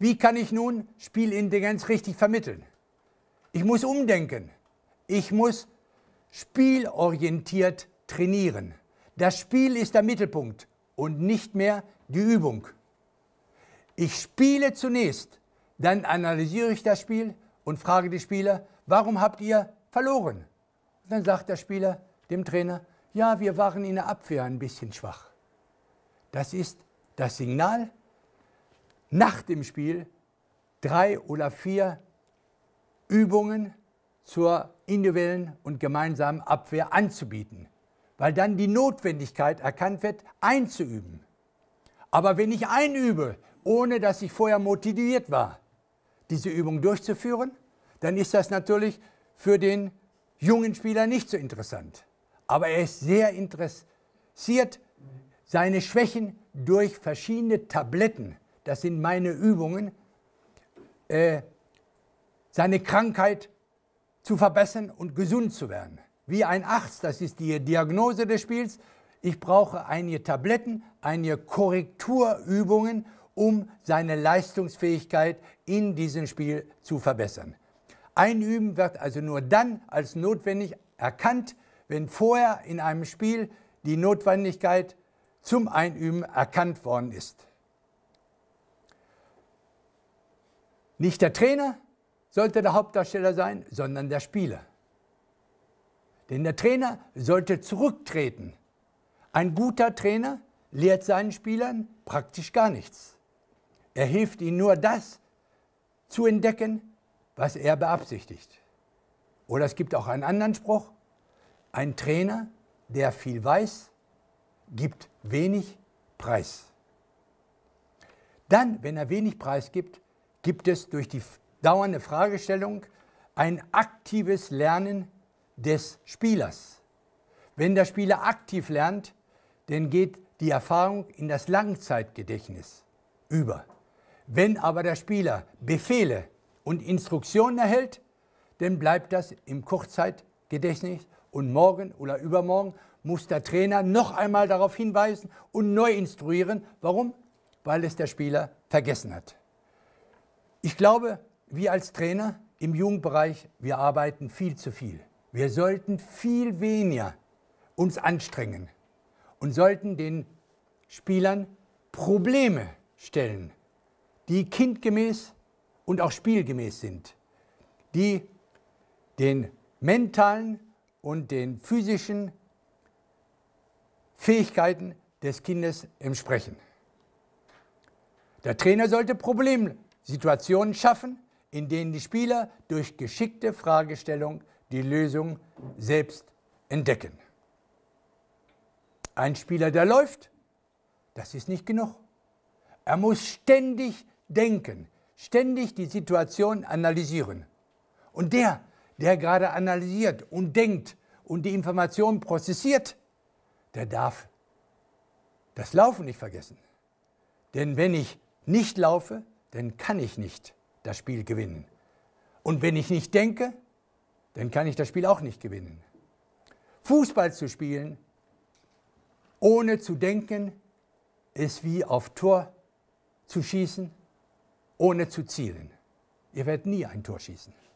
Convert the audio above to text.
Wie kann ich nun Spielintelligenz richtig vermitteln? Ich muss umdenken. Ich muss spielorientiert trainieren. Das Spiel ist der Mittelpunkt und nicht mehr die Übung. Ich spiele zunächst, dann analysiere ich das Spiel und frage die Spieler, warum habt ihr verloren? Und dann sagt der Spieler dem Trainer, ja, wir waren in der Abwehr ein bisschen schwach. Das ist das Signal nach dem Spiel drei oder vier Übungen zur individuellen und gemeinsamen Abwehr anzubieten, weil dann die Notwendigkeit erkannt wird, einzuüben. Aber wenn ich einübe, ohne dass ich vorher motiviert war, diese Übung durchzuführen, dann ist das natürlich für den jungen Spieler nicht so interessant. Aber er ist sehr interessiert, seine Schwächen durch verschiedene Tabletten das sind meine Übungen, äh, seine Krankheit zu verbessern und gesund zu werden. Wie ein Arzt, das ist die Diagnose des Spiels. Ich brauche einige Tabletten, einige Korrekturübungen, um seine Leistungsfähigkeit in diesem Spiel zu verbessern. Einüben wird also nur dann als notwendig erkannt, wenn vorher in einem Spiel die Notwendigkeit zum Einüben erkannt worden ist. Nicht der Trainer sollte der Hauptdarsteller sein, sondern der Spieler. Denn der Trainer sollte zurücktreten. Ein guter Trainer lehrt seinen Spielern praktisch gar nichts. Er hilft ihnen nur das zu entdecken, was er beabsichtigt. Oder es gibt auch einen anderen Spruch, ein Trainer, der viel weiß, gibt wenig Preis. Dann, wenn er wenig Preis gibt, gibt es durch die dauernde Fragestellung ein aktives Lernen des Spielers. Wenn der Spieler aktiv lernt, dann geht die Erfahrung in das Langzeitgedächtnis über. Wenn aber der Spieler Befehle und Instruktionen erhält, dann bleibt das im Kurzzeitgedächtnis und morgen oder übermorgen muss der Trainer noch einmal darauf hinweisen und neu instruieren. Warum? Weil es der Spieler vergessen hat. Ich glaube, wir als Trainer im Jugendbereich, wir arbeiten viel zu viel. Wir sollten viel weniger uns anstrengen und sollten den Spielern Probleme stellen, die kindgemäß und auch spielgemäß sind, die den mentalen und den physischen Fähigkeiten des Kindes entsprechen. Der Trainer sollte Probleme Situationen schaffen, in denen die Spieler durch geschickte Fragestellung die Lösung selbst entdecken. Ein Spieler, der läuft, das ist nicht genug. Er muss ständig denken, ständig die Situation analysieren. Und der, der gerade analysiert und denkt und die Information prozessiert, der darf das Laufen nicht vergessen. Denn wenn ich nicht laufe, dann kann ich nicht das Spiel gewinnen. Und wenn ich nicht denke, dann kann ich das Spiel auch nicht gewinnen. Fußball zu spielen, ohne zu denken, ist wie auf Tor zu schießen, ohne zu zielen. Ihr werdet nie ein Tor schießen.